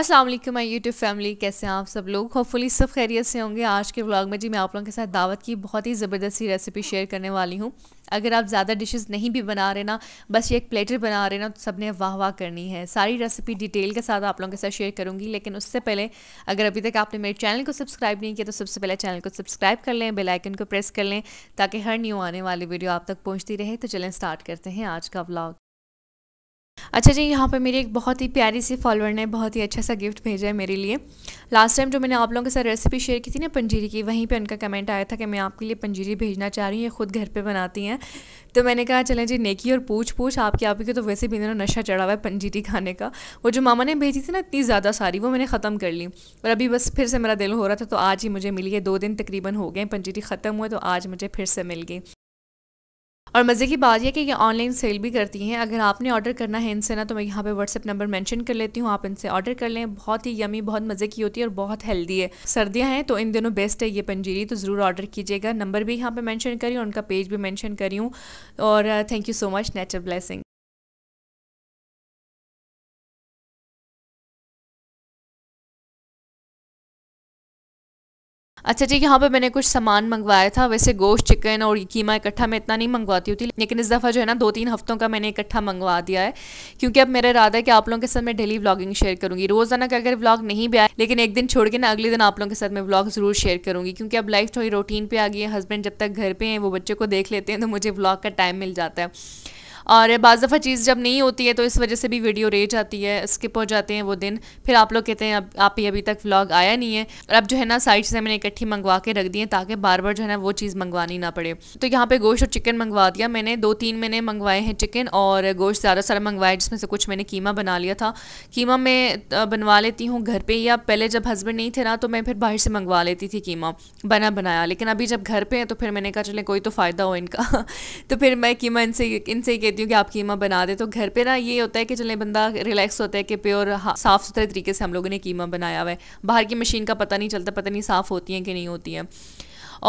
अस्सलाम वालेकुम my YouTube family कैसे हैं आप सब लोग होपफुली सब खैरियत से होंगे आज के व्लॉग में जी मैं आप लोगों के साथ दावत की बहुत ही ज़बरदस्त सी रेसिपी शेयर करने वाली हूँ अगर आप ज़्यादा डिशेस नहीं भी बना रहे ना बस ये एक प्लेटर बना रहे ना तो सबने वाह वाह करनी है सारी रेसिपी डिटेल के साथ आप लोगों के साथ शेयर करूँगी लेकिन उससे पहले अगर अभी तक आपने मेरे चैनल को सब्सक्राइब नहीं किया तो सबसे पहले चैनल को सब्सक्राइब कर लें बेलाइकन को प्रेस कर लें ताकि हर न्यू आने वाली वीडियो आप तक पहुँचती रहे तो चलें स्टार्ट करते हैं आज का व्लॉग अच्छा जी यहाँ पर मेरी एक बहुत ही प्यारी सी फॉलोअर ने बहुत ही अच्छा सा गिफ्ट भेजा है मेरे लिए लास्ट टाइम जो मैंने आप लोगों के साथ रेसिपी शेयर की थी ना पंजीरी की वहीं पे उनका कमेंट आया था कि मैं आपके लिए पंजीरी भेजना चाह रही हूँ ये खुद घर पे बनाती हैं तो मैंने कहा चलें जी नेकी और पूछ पूछ आपकी आपकी तो वैसे भी इन्होंने नशा चढ़ा हुआ है पंजीरी खाने का वो जो मामा ने भेजी थी ना इतनी ज़्यादा सारी वो मैंने ख़त्म कर ली और अभी बस फिर से मेरा दिल हो रहा था तो आज ही मुझे मिली है दो दिन तकरीबन हो गए पंजीरी ख़त्म हुए तो आज मुझे फिर से मिल गई और मज़े की बात यह कि ये ऑनलाइन सेल भी करती हैं अगर आपने ऑर्डर करना है इनसे ना तो मैं यहाँ पे व्हाट्सअप नंबर मेंशन कर लेती हूँ आप इनसे ऑर्डर कर लें बहुत ही यमी बहुत मज़े की होती है और बहुत हेल्दी है सर्दियाँ हैं तो इन दिनों बेस्ट है ये पंजीरी तो ज़रूर ऑर्डर कीजिएगा नंबर भी यहाँ पर मैंशन करी और उनका पेज भी मैंशन करी हूँ और thank you so much nature blessing अच्छा जी यहाँ पर मैंने कुछ सामान मंगवाया था वैसे गोश्त चिकन और कीमा इकट्ठा मैं इतना नहीं मंगवाती होती लेकिन इस दफ़ा जो है ना दो तीन हफ्तों का मैंने इकट्ठा मंगवा दिया है क्योंकि अब मेरा इरादा है कि आप लोगों के साथ मैं डेली व्लॉगिंग शेयर करूँगी रोज़ाना का अगर व्लॉग नहीं भी आया लेकिन एक दिन छोड़ के ना अगले दिन आप लोगों के साथ मैं व्लॉग ज़रूर शेयर करूँगी क्योंकि अब लाइफ थोड़ी रूटीन पर आ गई है हस्बैंड जब तक घर पर हैं वो बच्चे को देख लेते हैं तो मुझे व्लॉग का टाइम मिल जाता है और बज़ दफ़ा चीज़ जब नहीं होती है तो इस वजह से भी वीडियो रह जाती है स्किप हो जाते हैं वो दिन फिर आप लोग कहते हैं अब आप ही अभी तक व्लॉग आया नहीं है और अब जो है ना साइड से मैंने इकट्ठी मंगवा के रख दी है ताकि बार बार जो है ना वो चीज़ मंगवानी ना पड़े तो यहाँ पर गोश्त और चिकन मंगवा दिया मैंने दो तीन मैंने मंगवाए हैं चिकन और गोश्त ज़्यादा सारा मंगवाया जिसमें से कुछ मैंने कीमा बना लिया था कीमा मैं बनवा लेती हूँ घर पर या पहले जब हस्बैंड नहीं थे ना तो मैं फिर बाहर से मंगवा लेती थी कीमा बना बनाया लेकिन अभी जब घर पर है तो फिर मैंने कहा चले कोई तो फ़ायदा हो इनका तो फिर मैं कीमा इनसे इनसे देती हूँ कि आप कीमा बना दे तो घर पे ना ये होता है कि चले बंदा रिलैक्स होता है कि प्योर साफ़ सुथरे तरीके से हम लोगों ने कीमा बनाया हुआ है बाहर की मशीन का पता नहीं चलता पता नहीं साफ़ होती हैं कि नहीं होती हैं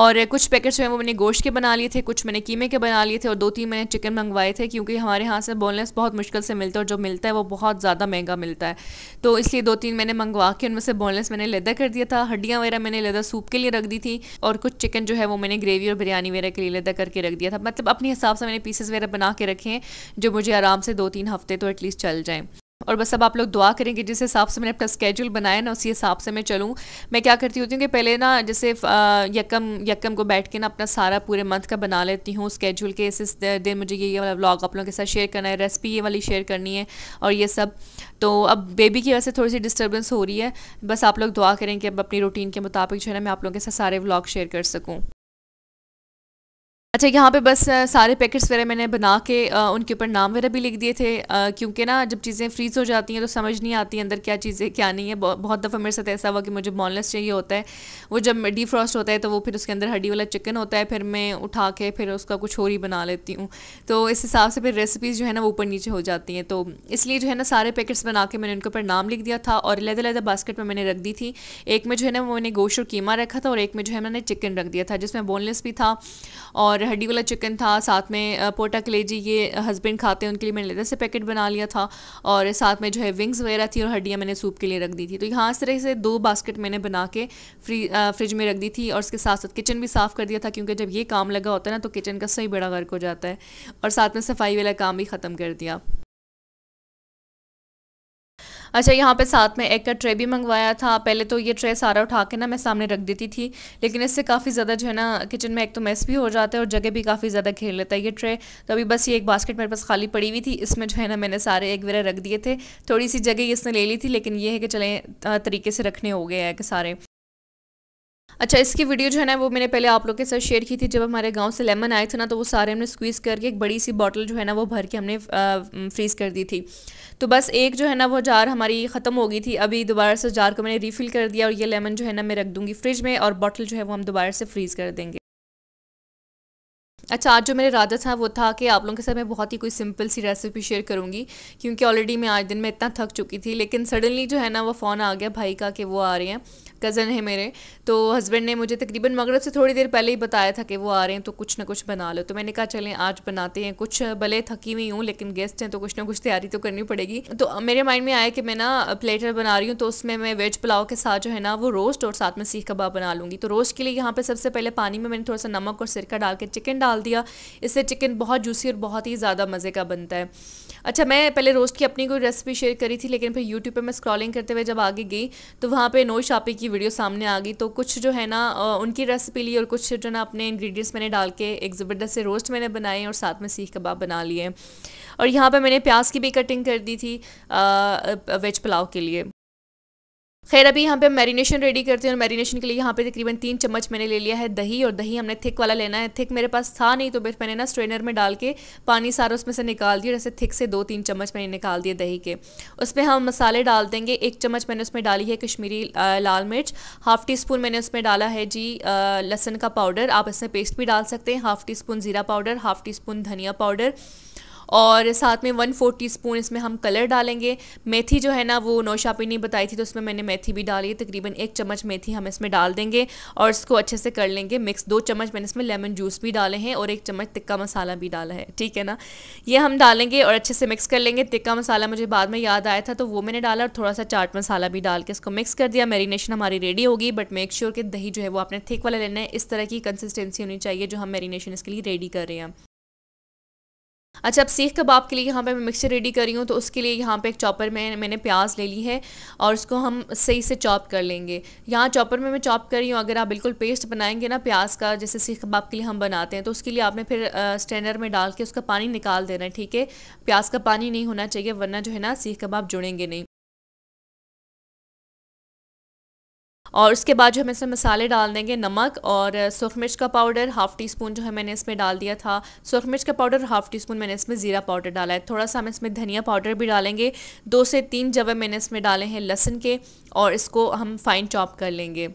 और कुछ पैकेट्स जो है वो मैंने गोश्त के बना लिए थे कुछ मैंने कीमे के बना लिए थे और दो तीन मैंने चिकन मंगवाए थे क्योंकि हमारे यहाँ से बोनलेस बहुत मुश्किल से मिलता है और जो मिलता है वो बहुत ज़्यादा महंगा मिलता है तो इसलिए दो तीन मैंने मंगवा के उनमें से बोनलेस मैंने लेदा कर दिया था हड्डियाँ वगैरह मैंने लेदा सूप के लिए रख दी थी और कुछ चिकन जो है वो मैंने ग्रेवी और बिरयानी वगैरह के लिए लेदा करके रख दिया था मतलब अपने हिसाब से मैंने पीसेस वगैरह बना के रखे हैं जो मुझे आराम से दो तीन हफ्ते तो एटलीस्ट चल जाएँ और बस अब आप लोग दुआ करेंगे जिस हिसाब से मैंने अपना स्केड्यूल बनाया ना उसी हिसाब से मैं चलूँ मैं क्या करती होती हूँ कि पहले ना जैसे यकम यकम को बैठ के ना अपना सारा पूरे मंथ का बना लेती हूँ स्केड्यूल के इस, दिन मुझे ये ये वाला व्लॉग आप लोगों के साथ शेयर करना है रेसिपी ये वाली शेयर करनी है और ये सब तो अब बेबी की वजह से थोड़ी सी डिस्टर्बेंस हो रही है बस आप लोग दुआ करें कि अब अपनी रूटीन के मुताबिक जो है ना मैं आप लोगों के साथ सारे व्लॉग शेयर कर सकूँ अच्छा यहाँ पे बस सारे पैकेट्स वगैरह मैंने बना के उनके ऊपर नाम वगैरह भी लिख दिए थे क्योंकि ना जब चीज़ें फ्रीज़ हो जाती हैं तो समझ नहीं आती अंदर क्या चीज़ें क्या नहीं है बहुत दफ़ा मेरे साथ ऐसा हुआ कि मुझे बॉनलेस चाहिए होता है वो जब डीफ्रॉस्ट होता है तो वो फिर उसके अंदर हड्डी वाला चिकन होता है फिर मैं उठा के फिर उसका कुछ और ही बना लेती हूँ तो इस हिसाब से फिर रेसिपीज़ जो है ना वो ऊपर नीचे हो जाती हैं तो इसलिए जो है ना सारे पैकेट्स बना के मैंने उनके ऊपर नाम लिख दिया था और लहदा लहदा बास्केट में मैंने रख दी थी एक में जो है ना वो मैंने गोश और कीमा रखा था और एक में जो है मैंने चिकन रख दिया था जिसमें बोनलेस भी था और हड्डी वाला चिकन था साथ में पोटा कलेजी ये हस्बैंड खाते हैं उनके लिए मैंने लेदर से पैकेट बना लिया था और साथ में जो है विंग्स वगैरह थी और हड्डियाँ मैंने सूप के लिए रख दी थी तो यहाँ इस तरह से दो बास्केट मैंने बना के फ्री फ्रिज में रख दी थी और उसके साथ साथ किचन भी साफ़ कर दिया था क्योंकि जब ये काम लगा होता है ना तो किचन का सही बड़ा गर्क हो जाता है और साथ में सफाई वाला काम भी ख़त्म कर दिया अच्छा यहाँ पे साथ में एक का ट्रे भी मंगवाया था पहले तो ये ट्रे सारा उठा के ना मैं सामने रख देती थी लेकिन इससे काफ़ी ज़्यादा जो है ना किचन में एक तो मेस भी हो जाता है और जगह भी काफ़ी ज़्यादा घेर लेता है ये ट्रे तो अभी बस ये एक बास्केट मेरे पास खाली पड़ी हुई थी इसमें जो है ना मैंने सारे एक वगैरह रख दिए थे थोड़ी सी जगह इसने ले ली थी लेकिन ये है कि चले तरीके से रखने हो गए हैं कि सारे अच्छा इसकी वीडियो जो है ना वो मैंने पहले आप लोग के साथ शेयर की थी जब हमारे गांव से लेमन आए थे ना तो वो सारे हमने स्क्वीज़ करके एक बड़ी सी बॉटल जो है ना वो भर के हमने फ्रीज़ कर दी थी तो बस एक जो है ना वो जार हमारी ख़त्म हो गई थी अभी दोबारा से जार को मैंने रिफ़िल कर दिया और ये लेमन जो है ना मैं रख दूँगी फ्रिज में और बॉटल जो है वो हम दोबारा से फ्रीज़ कर देंगे अच्छा आज जो मेरे राजा था वो था कि आप लोगों के साथ मैं बहुत ही कोई सिंपल सी रेसिपी शेयर करूंगी क्योंकि ऑलरेडी मैं आज दिन में इतना थक चुकी थी लेकिन सडनली जो है ना वो फ़ोन आ गया भाई का कि वो आ रहे हैं कज़न है मेरे तो हस्बैंड ने मुझे तकरीबन मगरब से थोड़ी देर पहले ही बताया था कि वो आ रहे हैं तो कुछ ना कुछ बना लो तो मैंने कहा चलें आज बनाते हैं कुछ भले थकी हुई हूँ लेकिन गेस्ट हैं तो कुछ ना कुछ तैयारी तो करनी पड़ेगी तो मेरे माइंड में आया कि मैं ना प्लेटर बना रही हूँ तो उसमें मैं वेज पुलाव के साथ जो है ना वो रोस्ट और साथ में सीख कबाब बना लूँगी तो रोस्ट के लिए यहाँ पर सबसे पहले पानी में मैंने थोड़ा सा नमक और सिरका डाल के चिकन डाल दिया इससे चिकन बहुत जूसी और बहुत ही ज़्यादा मज़े का बनता है अच्छा मैं पहले रोस्ट की अपनी कोई रेसिपी शेयर करी थी लेकिन फिर यूट्यूब पर मैं स्क्रॉलिंग करते हुए जब आगे गई तो वहाँ पर नोश शापी की वीडियो सामने आ गई तो कुछ जो है ना उनकी रेसिपी ली और कुछ जो ना अपने इंग्रेडिएंट्स मैंने डाल के एक ज़बरदस्त से रोस्ट मैंने बनाए और साथ में सीख कबाब बना लिए और यहाँ पर मैंने प्याज की भी कटिंग कर दी थी वेज पुलाव के लिए खैर अभी यहाँ पे मैरिनेशन रेडी करते हैं और मैरिनेशन के लिए यहाँ पे तकरीबन तीन चम्मच मैंने ले लिया है दही और दही हमने थिक वाला लेना है थिक मेरे पास था नहीं तो फिर मैंने ना स्ट्रेनर में डाल के पानी सारा उसमें से निकाल दिया और ऐसे थिक से दो तीन चम्मच मैंने निकाल दिए दही के उसमें हम मसाले डाल देंगे एक चम्मच मैंने उसमें डाली है कश्मीरी लाल मिर्च हाफ़ टी स्पून मैंने उसमें डाला है जी लहसन का पाउडर आप इसमें पेस्ट भी डाल सकते हैं हाफ़ टी स्पून ज़ीरा पाउडर हाफ़ टी स्पून धनिया पाउडर और साथ में वन फोर टी स्पून इसमें हम कलर डालेंगे मेथी जो है ना वो नौशापी ने बताई थी तो उसमें मैंने मेथी भी डाली तकरीबन एक चम्मच मेथी हम इसमें डाल देंगे और इसको अच्छे से कर लेंगे मिक्स दो चम्मच मैंने इसमें लेमन जूस भी डाले हैं और एक चम्मच तिक्का मसाला भी डाला है ठीक है ना ये हम डालेंगे और अच्छे से मिक्स कर लेंगे तिक्का मसाला मुझे बाद में याद आया था तो वो मैंने डाला और थोड़ा सा चाट मसाला भी डाल के इसको मिक्स कर दिया मैरिनेशन हमारी रेडी होगी बट मेक श्योर कि दही जो है वो आपने थिक वाला लेना है इस तरह की कंसिस्टेंसी होनी चाहिए जो हम मैरिनेशन इसके लिए रेडी कर रहे हैं अच्छा अब सीख कबाब के लिए यहाँ पे मैं मिक्सचर रेडी कर रही हूँ तो उसके लिए यहाँ पे एक चॉपर में मैंने प्याज ले ली है और उसको हम सही से चॉप कर लेंगे यहाँ चॉपर में मैं चॉप कर रही हूँ अगर आप बिल्कुल पेस्ट बनाएंगे ना प्याज का जैसे सीख कबाब के लिए हम बनाते हैं तो उसके लिए आपने फिर स्टैंडर में डाल के उसका पानी निकाल देना है ठीक है प्याज का पानी नहीं होना चाहिए वरना जो है ना सीख कबाब जुड़ेंगे नहीं और उसके बाद जो हम इसमें मसाले डाल देंगे नमक और सुरख मिर्च का पाउडर हाफ़ टी स्पून जो है मैंने इसमें डाल दिया था सुरख मिर्च का पाउडर हाफ़ टी स्पून मैंने इसमें ज़ीरा पाउडर डाला है थोड़ा सा हम इसमें धनिया पाउडर भी डालेंगे दो से तीन जवे मैंने इसमें डाले हैं लहसुन के और इसको हम फाइन चॉप कर लेंगे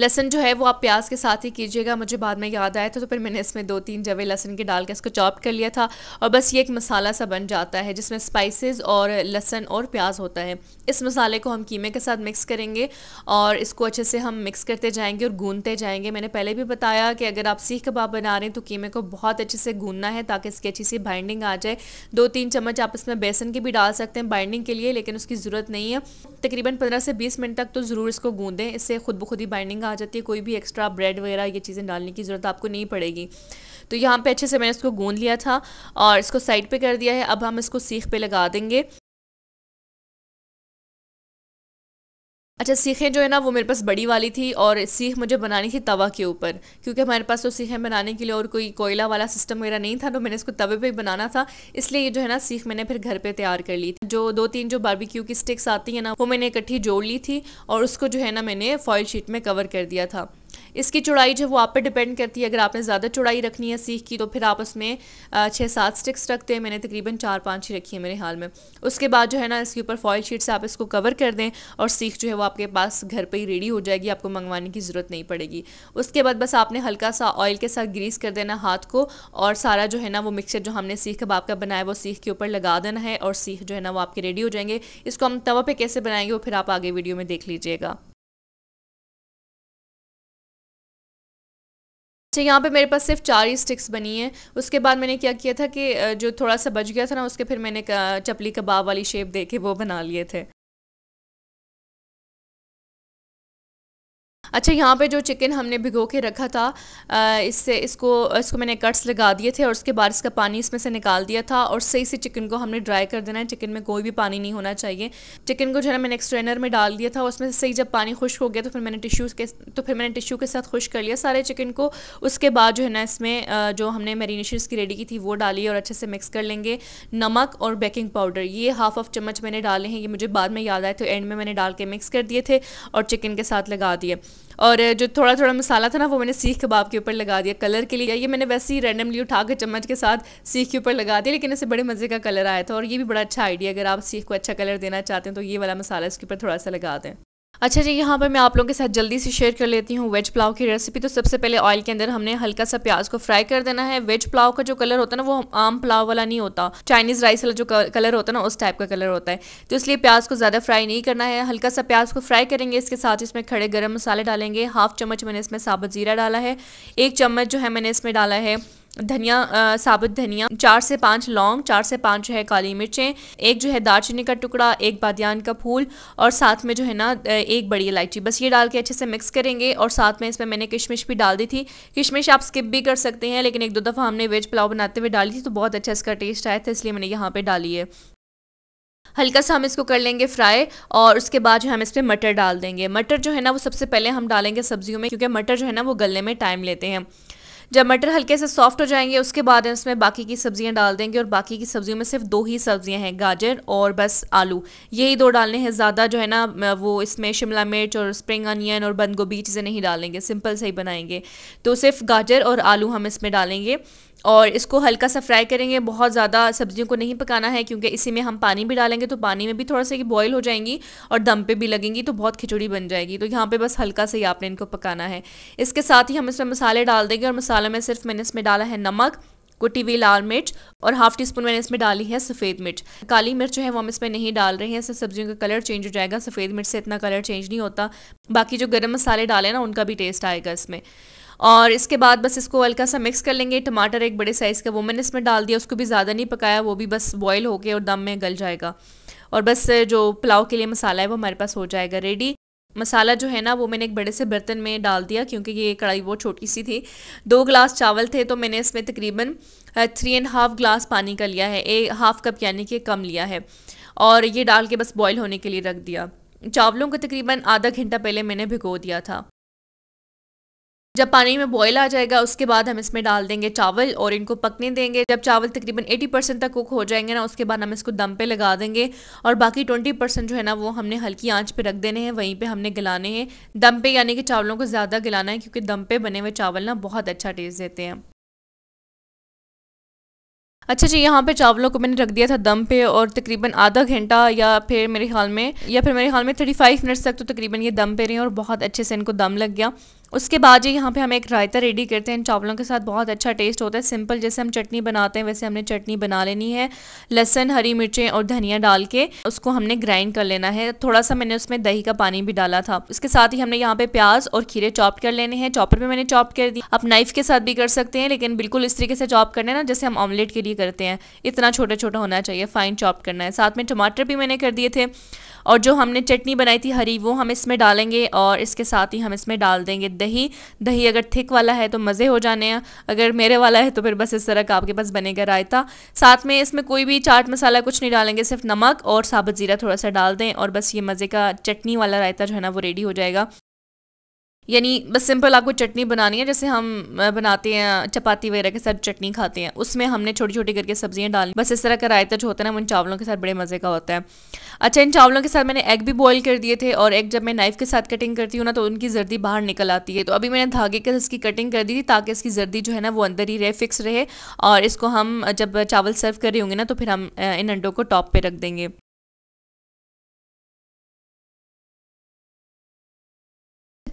लहसन जो है वो आप प्याज के साथ ही कीजिएगा मुझे बाद में याद आया था तो फिर मैंने इसमें दो तीन जवे लहसन के डाल के इसको चॉप कर लिया था और बस ये एक मसाला सा बन जाता है जिसमें स्पाइसेस और लहसन और प्याज होता है इस मसाले को हम कीमे के साथ मिक्स करेंगे और इसको अच्छे से हम मिक्स करते जाएंगे और गूंदते जाएंगे मैंने पहले भी बताया कि अगर आप सीख कबाब बना रहे हैं तो कीमे को बहुत अच्छे से गूंदना है ताकि इसकी अच्छी सी बाइंडिंग आ जाए दो तीन चम्मच आप इसमें बेसन की भी डाल सकते हैं बाइंडिंग के लिए लेकिन उसकी ज़रूरत नहीं है तकरीबन पंद्रह से बीस मिनट तक तो ज़रूर इसको गूँदें इससे खुद ब खुद ही बाइंडिंग आ जाती है कोई भी एक्स्ट्रा ब्रेड वगैरह ये चीज़ें डालने की ज़रूरत आपको नहीं पड़ेगी तो यहाँ पे अच्छे से मैंने इसको गूँध लिया था और इसको साइड पे कर दिया है अब हम इसको सीख पे लगा देंगे अच्छा सीखें जो है ना वो मेरे पास बड़ी वाली थी और सीख मुझे बनानी थी तवा के ऊपर क्योंकि हमारे पास तो सीखें बनाने के लिए और कोई कोयला वाला सिस्टम वगैरह नहीं था तो मैंने इसको तवे पे ही बनाना था इसलिए ये जो है ना सीख मैंने फिर घर पे तैयार कर ली थी जो दो तीन जो बारबेक्यू की स्टिक्स आती हैं ना वो मैंने इकट्ठी जोड़ ली थी और उसको जो है ना मैंने फॉइल शीट में कवर कर दिया था इसकी चौड़ाई जो है वो आप पे डिपेंड करती है अगर आपने ज़्यादा चौड़ाई रखनी है सीख की तो फिर आप उसमें छः सात स्टिक्स रखते हैं मैंने तकरीबन चार पाँच ही रखी है मेरे हाल में उसके बाद जो है ना इसके ऊपर फॉयल शीट से आप इसको कवर कर दें और सीख जो है वो आपके पास घर पर ही रेडी हो जाएगी आपको मंगवाने की ज़रूरत नहीं पड़ेगी उसके बाद बस आपने हल्का सा ऑयल के साथ ग्रीस कर देना हाथ को और सारा जो है ना वो मिक्सर जो हमने सीख कबाब का बनाया वो सीख के ऊपर लगा देना है और सीख जो है ना वो आपके रेडी हो जाएंगे इसको हम तवा पर कैसे बनाएंगे वो फिर आप आगे वीडियो में देख लीजिएगा अच्छा यहाँ पे मेरे पास सिर्फ चार ही स्टिक्स बनी हैं उसके बाद मैंने क्या किया था कि जो थोड़ा सा बच गया था ना उसके फिर मैंने चपली कबाब वाली शेप दे के वो बना लिए थे अच्छा यहाँ पे जो चिकन हमने भिगो के रखा था इससे इसको इसको मैंने कट्स लगा दिए थे और उसके बाद इसका पानी इसमें से निकाल दिया था और सही से चिकन को हमने ड्राई कर देना है चिकन में कोई भी पानी नहीं होना चाहिए चिकन को जो है मैंने एक्सट्रेनर में डाल दिया था उसमें से सही जब पानी खुश्क हो गया तो फिर मैंने टिश्यू के तो फिर मैंने टिश्यू के साथ खुश कर लिया सारे चिकन को उसके बाद जो है ना इसमें जो हमने मेरीनेशन की रेडी की थी वो डाली और अच्छे से मिक्स कर लेंगे नमक और बेकिंग पाउडर ये हाफ ऑफ चम्मच मैंने डाले हैं ये मुझे बाद में याद आए तो एंड में मैंने डाल के मिक्स कर दिए थे और चिकन के साथ लगा दिए और जो थोड़ा थोड़ा मसाला था ना वो मैंने सीख कबाब के ऊपर लगा दिया कलर के लिए ये मैंने वैसे ही रैंडमली उठा के चम्मच के साथ सीख के ऊपर लगा दिया लेकिन इससे बड़े मज़े का कलर आया था और ये भी बड़ा अच्छा आइडिया अगर आप सीख को अच्छा कलर देना चाहते हैं तो ये वाला मसाला इसके ऊपर थोड़ा सा लगा दें अच्छा जी यहाँ पर मैं आप लोगों के साथ जल्दी से शेयर कर लेती हूँ वेज पुलाव की रेसिपी तो सबसे पहले ऑयल के अंदर हमने हल्का सा प्याज को फ्राई कर देना है वेज पुलाव का जो कलर होता है ना वो आम पुलाव वाला नहीं होता चाइनीज़ राइस वाला जो कलर होता है ना उस टाइप का कलर होता है तो इसलिए प्याज को ज़्यादा फ्राई नहीं करना है हल्का सा प्याज को फ्राई करेंगे इसके साथ इसमें खड़े गर्म मसाले डालेंगे हाफ चम्मच मैंने इसमें साबुत जीरा डाला है एक चम्मच जो है मैंने इसमें डाला है धनिया आ, साबुत धनिया चार से पाँच लौंग चार से पाँच जो है काली मिर्चें एक जो है दालचीनी का टुकड़ा एक बादियान का फूल और साथ में जो है ना एक बड़ी इलायची बस ये डाल के अच्छे से मिक्स करेंगे और साथ में इसमें मैंने किशमिश भी डाल दी थी किशमिश आप स्किप भी कर सकते हैं लेकिन एक दो दफ़ा हमने वेज पुलाव बनाते हुए डाली थी तो बहुत अच्छा इसका टेस्ट आया था इसलिए मैंने यहाँ पर डाली है हल्का सा हम इसको कर लेंगे फ्राई और उसके बाद जो हम इस पर मटर डाल देंगे मटर जो है ना वो सबसे पहले हम डालेंगे सब्जियों में क्योंकि मटर जो है ना वो गलने में टाइम लेते हैं जब मटर हल्के से सॉफ्ट हो जाएंगे उसके बाद इसमें बाकी की सब्जियां डाल देंगे और बाकी की सब्जियों में सिर्फ दो ही सब्जियां हैं गाजर और बस आलू यही दो डालने हैं ज़्यादा जो है ना वो इसमें शिमला मिर्च और स्प्रिंग अनियन और बंद गोभी चीज़ें नहीं डालेंगे सिंपल से ही बनाएंगे तो सिर्फ गाजर और आलू हम इसमें डालेंगे और इसको हल्का सा फ्राई करेंगे बहुत ज़्यादा सब्जियों को नहीं पकाना है क्योंकि इसी में हम पानी भी डालेंगे तो पानी में भी थोड़ा सा बॉयल हो जाएंगी और दम पे भी लगेंगी तो बहुत खिचड़ी बन जाएगी तो यहाँ पे बस हल्का सा ही आपने इनको पकाना है इसके साथ ही हम इसमें मसाले डाल देंगे और मसाले में सिर्फ मैंने इसमें डाला है नमक कुटी हुई लाल मिर्च और हाफ टी स्पून मैंने इसमें डाली है सफ़ेद मिर्च काली मिर्च जो है वो हम इसमें नहीं डाल रहे हैं इससे सब्जियों का कलर चेंज हो जाएगा सफ़ेद मिर्च से इतना कलर चेंज नहीं होता बाकी जो गर्म मसाले डाले ना उनका भी टेस्ट आएगा इसमें और इसके बाद बस इसको हल्का सा मिक्स कर लेंगे टमाटर एक बड़े साइज़ का वो मैंने इसमें डाल दिया उसको भी ज़्यादा नहीं पकाया वो भी बस बॉयल होके और दम में गल जाएगा और बस जो पुलाव के लिए मसाला है वो हमारे पास हो जाएगा रेडी मसाला जो है ना वो मैंने एक बड़े से बर्तन में डाल दिया क्योंकि ये कढ़ाई बहुत छोटी सी थी दो गिलास चावल थे तो मैंने इसमें तकरीबन थ्री एंड हाफ़ गिलास पानी का लिया है एक हाफ़ कप यानी कि कम लिया है और ये डाल के बस बॉयल होने के लिए रख दिया चावलों को तकरीबन आधा घंटा पहले मैंने भिगो दिया था जब पानी में बॉयल आ जाएगा उसके बाद हम इसमें डाल देंगे चावल और इनको पकने देंगे जब चावल तकरीबन 80 परसेंट तक कुक हो जाएंगे ना उसके बाद हम इसको दम पे लगा देंगे और बाकी 20 परसेंट जो है ना वो हमने हल्की आंच पे रख देने हैं वहीं पे हमने गलाने हैं दम पे यानी कि चावलों को ज़्यादा गलाना है क्योंकि दम पे बने हुए चावल ना बहुत अच्छा टेस्ट देते हैं अच्छा जी यहाँ पे चावलों को मैंने रख दिया था दम पे और तकरीबन आधा घंटा या फिर मेरे ख्याल में या फिर मेरे ख्याल में 35 मिनट्स तक तो तकरीबन ये दम पे रहे और बहुत अच्छे से इनको दम लग गया उसके बाद ये यहाँ पे हम एक रायता रेडी करते हैं चावलों के साथ बहुत अच्छा टेस्ट होता है सिंपल जैसे हम चटनी बनाते हैं वैसे हमने चटनी बना लेनी है लहसन हरी मिर्चें और धनिया डाल के उसको हमने ग्राइंड कर लेना है थोड़ा सा मैंने उसमें दही का पानी भी डाला था उसके साथ ही हमने यहाँ पे प्याज और खीरे चॉप कर लेने हैं चॉपर पर मैंने चॉप कर दी आप नाइफ के साथ भी कर सकते हैं लेकिन बिल्कुल इस तरीके से चॉप करना है ना जैसे हम ऑमलेट के लिए करते हैं इतना छोटा छोटा होना चाहिए फाइन चॉप करना है साथ में टमाटर भी मैंने कर दिए थे और जो हमने चटनी बनाई थी हरी वो हम इसमें डालेंगे और इसके साथ ही हम इसमें डाल देंगे दही दही अगर थिक वाला है तो मज़े हो जाने हैं अगर मेरे वाला है तो फिर बस इस तरह का आपके पास बनेगा रायता साथ में इसमें कोई भी चाट मसाला कुछ नहीं डालेंगे सिर्फ नमक और साबुत ज़ीरा थोड़ा सा डाल दें और बस ये मज़े का चटनी वाला रायता जो है ना वो रेडी हो जाएगा यानी बस सिंपल आपको चटनी बनानी है जैसे हम बनाते हैं चपाती वगैरह के साथ चटनी खाते हैं उसमें हमने छोटी छोटी करके सब्जियां डाली बस इस तरह का रायता जो होता है ना उन चावलों के साथ बड़े मज़े का होता है अच्छा इन चावलों के साथ मैंने एग भी बॉईल कर दिए थे और एग जब मैं नाइफ़ के साथ कटिंग करती हूँ ना तो उनकी जर्दी बाहर निकल आती है तो अभी मैंने धागे के इसकी कटिंग कर दी थी ताकि इसकी जर्दी जो है ना वो अंदर ही रहे फिक्स रहे और इसको हम जब चावल सर्व कर रहे होंगे ना तो फिर हम इन अंडों को टॉप पर रख देंगे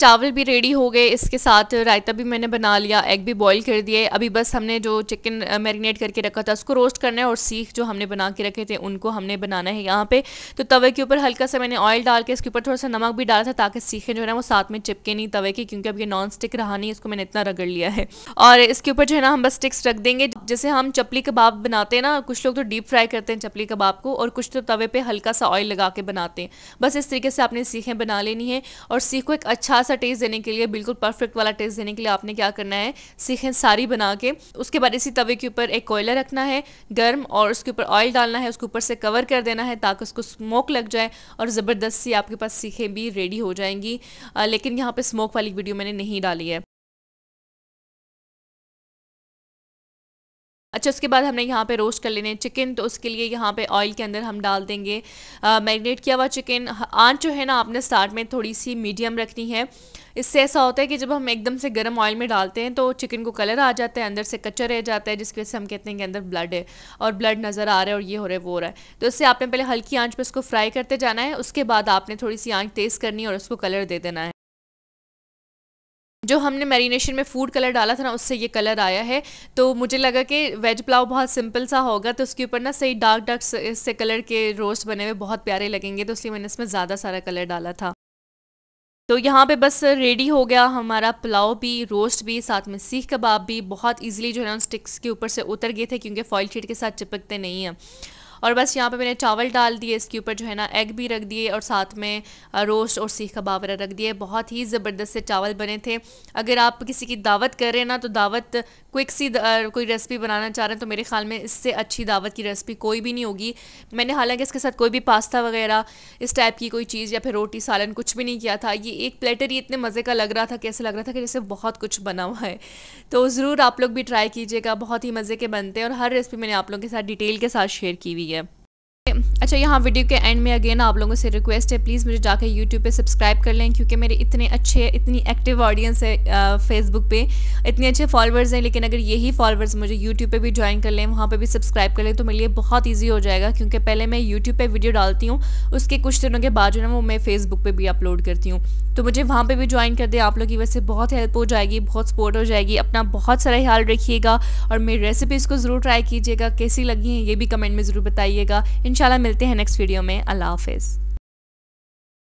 चावल भी रेडी हो गए इसके साथ रायता भी मैंने बना लिया एग भी बॉईल कर दिए अभी बस हमने जो चिकन मैरिनेट करके रखा था उसको रोस्ट करना है और सीख जो हमने बना के रखे थे उनको हमने बनाना है यहाँ पे तो तवे के ऊपर हल्का सा मैंने ऑयल डाल के इसके ऊपर थोड़ा सा नमक भी डाला था ताकि सीखें जो है ना वो साथ में चिपके नहीं तवे के क्योंकि अब ये नॉन स्टिक रहा नहीं इसको मैंने इतना रगड़ लिया है और इसके ऊपर जो है ना हम बस स्टिक्स रख देंगे जैसे हम चपली कबाब बनाते हैं ना कुछ लोग तो डीप फ्राई करते हैं चपली कबाब को और कुछ तो तवे पर हल्का सा ऑयल लगा के बनाते हैं बस इस तरीके से आपने सीखें बना लेनी है और सीख को एक अच्छा सा सा टेस्ट देने के लिए बिल्कुल परफेक्ट वाला टेस्ट देने के लिए आपने क्या करना है सीखें सारी बना के उसके बाद इसी तवे के ऊपर एक कोयला रखना है गर्म और उसके ऊपर ऑयल डालना है उसके ऊपर से कवर कर देना है ताकि उसको स्मोक लग जाए और ज़बरदस्ती आपके पास सीखें भी रेडी हो जाएंगी लेकिन यहाँ पर स्मोक वाली वीडियो मैंने नहीं डाली है अच्छा उसके बाद हमने यहाँ पे रोस्ट कर लेने चिकन तो उसके लिए यहाँ पे ऑयल के अंदर हम डाल देंगे मैरिनेट किया हुआ चिकन आँच जो है ना आपने स्टार्ट में थोड़ी सी मीडियम रखनी है इससे ऐसा होता है कि जब हम एकदम से गर्म ऑयल में डालते हैं तो चिकन को कलर आ जाता है अंदर से कच्चा रह जाता है जिसकी वजह से हम कहते हैं कि अंदर ब्लड है और ब्लड नज़र आ रहा है और ये हो रहा है वो हो रहा है तो इससे आपने पहले हल्की आँच पर उसको फ्राई करते जाना है उसके बाद आपने थोड़ी सी आँच तेज़ करनी है और उसको कलर दे देना है जो हमने मैरिनेशन में फूड कलर डाला था ना उससे ये कलर आया है तो मुझे लगा कि वेज पुलाव बहुत सिंपल सा होगा तो उसके ऊपर ना सही डार्क डार्क से कलर के रोस्ट बने हुए बहुत प्यारे लगेंगे तो इसलिए मैंने इसमें ज़्यादा सारा कलर डाला था तो यहाँ पे बस रेडी हो गया हमारा पुलाव भी रोस्ट भी साथ में सीख कबाब भी बहुत इजीली जो है ना स्टिक्स के ऊपर से उतर गए थे क्योंकि फॉइल शीट के साथ चिपकते नहीं हैं और बस यहाँ पे मैंने चावल डाल दिए इसके ऊपर जो है ना एग भी रख दिए और साथ में रोस्ट और सीख कबाब रख दिए बहुत ही ज़बरदस्त से चावल बने थे अगर आप किसी की दावत कर रहे हैं ना तो दावत क्विक सी कोई रेसिपी बनाना चाह रहे हैं तो मेरे ख्याल में इससे अच्छी दावत की रेसिपी कोई भी नहीं होगी मैंने हालांकि इसके साथ कोई भी पास्ता वगैरह इस टाइप की कोई चीज़ या फिर रोटी सालन कुछ भी नहीं किया था ये एक प्लेटर ही इतने मज़े का लग रहा था कैसे लग रहा था कि जैसे बहुत कुछ बना हुआ है तो ज़रूर आप लोग भी ट्राई कीजिएगा बहुत ही मज़े के बनते हैं और हर रेसिपी मैंने आप लोगों के साथ डिटेल के साथ शेयर की हुई है है अच्छा यहाँ वीडियो के एंड में अगेन आप लोगों से रिक्वेस्ट है प्लीज़ मुझे जाकर यूट्यूब पे सब्सक्राइब कर लें क्योंकि मेरे इतने अच्छे इतनी एक्टिव ऑडियंस है फेसबुक पे इतने अच्छे फॉलोवर्स हैं लेकिन अगर यही फॉलोवर्स मुझे यूट्यूब पे भी ज्वाइन कर लें वहाँ पे भी सब्सक्राइब कर लें तो मेरे लिए बहुत ईजी हो जाएगा क्योंकि पहले मैं यूट्यूब पर वीडियो डालती हूँ उसके कुछ दिनों के बाद जो है वो मैं फेसबुक पर भी अपलोड करती हूँ तो मुझे वहाँ पे भी ज्वाइन कर दे आप लोग की वजह से बहुत हेल्प हो जाएगी बहुत सपोर्ट हो जाएगी अपना बहुत सारा ख्याल रखिएगा और मेरी रेसिपीज़ को ज़रूर ट्राई कीजिएगा कैसी लगी हैं ये भी कमेंट में ज़रूर बताइएगा इन मिलते हैं नेक्स्ट वीडियो में अल्लाह हाफिज़